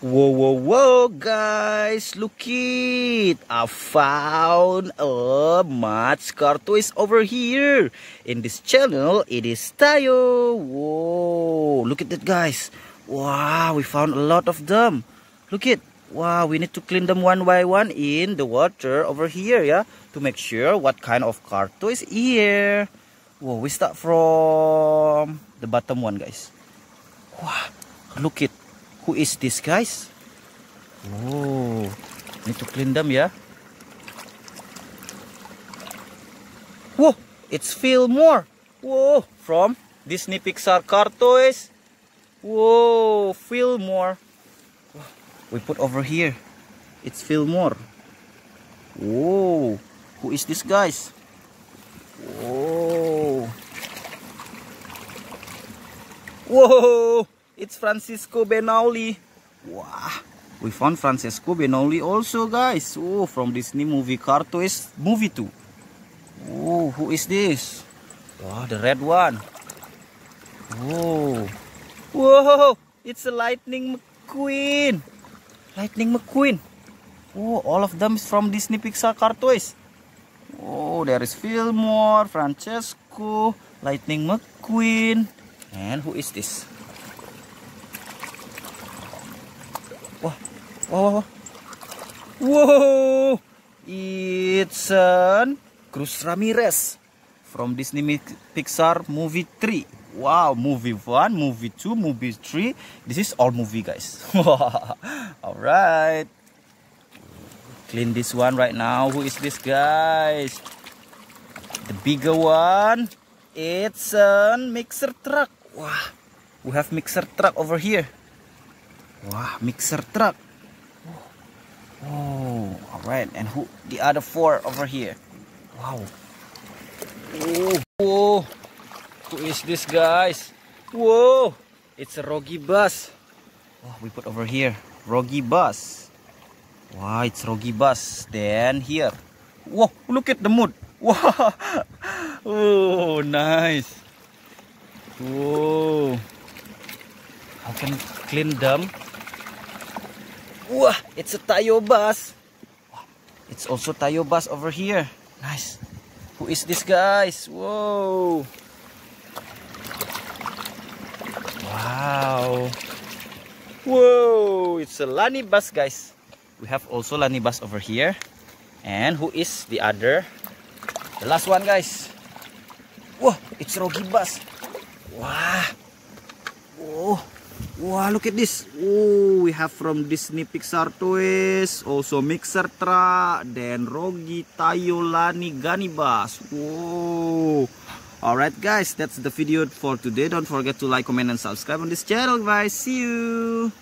Whoa, whoa, whoa, guys, look it. I found a match car toys over here. In this channel, it is Tayo. Whoa, look at that, guys. Wow, we found a lot of them. Look it. Wow, we need to clean them one by one in the water over here, yeah? To make sure what kind of car toys here. Whoa, we start from the bottom one, guys. Wow, look it. Who is this guys? Oh, ini tuh clean ya. Wow, Whoa, it's Fillmore. Wow, from Disney Pixar cartoons. Whoa, Fillmore. We put over here. It's Fillmore. Wow, who is this guys? Whoa. Whoa. It's Francisco Benoli. Wah, we found Francesco Benoli also, guys. Oh, from Disney movie cartoon movie 2. Oh, who is this? Oh, the red one. Oh. Whoa, it's a Lightning McQueen. Lightning McQueen. Oh, all of them is from Disney Pixar cartoons. Oh, there is Fillmore, Francesco, Lightning McQueen. And who is this? Oh, whoa, it's an Cruz Ramirez from Disney Pixar movie 3. Wow, movie 1, movie 2, movie 3. This is all movie, guys. Alright. Clean this one right now. Who is this, guys? The bigger one. It's a mixer truck. Wow, we have mixer truck over here. Wow, mixer truck. Oh, all right. And who the other four over here? Wow. Oh, Who is this, guys? Whoa. It's a Rogi bus. Oh, we put over here. Rogi bus. Wow, it's Rogi bus. Then here. Whoa, look at the mood. Wow. Oh, nice. Whoa. I can clean them? Wow, it's a Tayo bus. It's also Tayo bus over here. Nice. Who is this guys? Whoa. Wow. Whoa, it's a Lani bus guys. We have also Lani bus over here. And who is the other? The last one guys. Whoa, it's Rogi bus. Wow. Wah, look at this. Oh, we have from Disney Pixar toys, also Mixer Truck, then Rogi, Tayo, Lani, Ganibas. Wow. Alright guys, that's the video for today. Don't forget to like, comment, and subscribe on this channel guys. See you.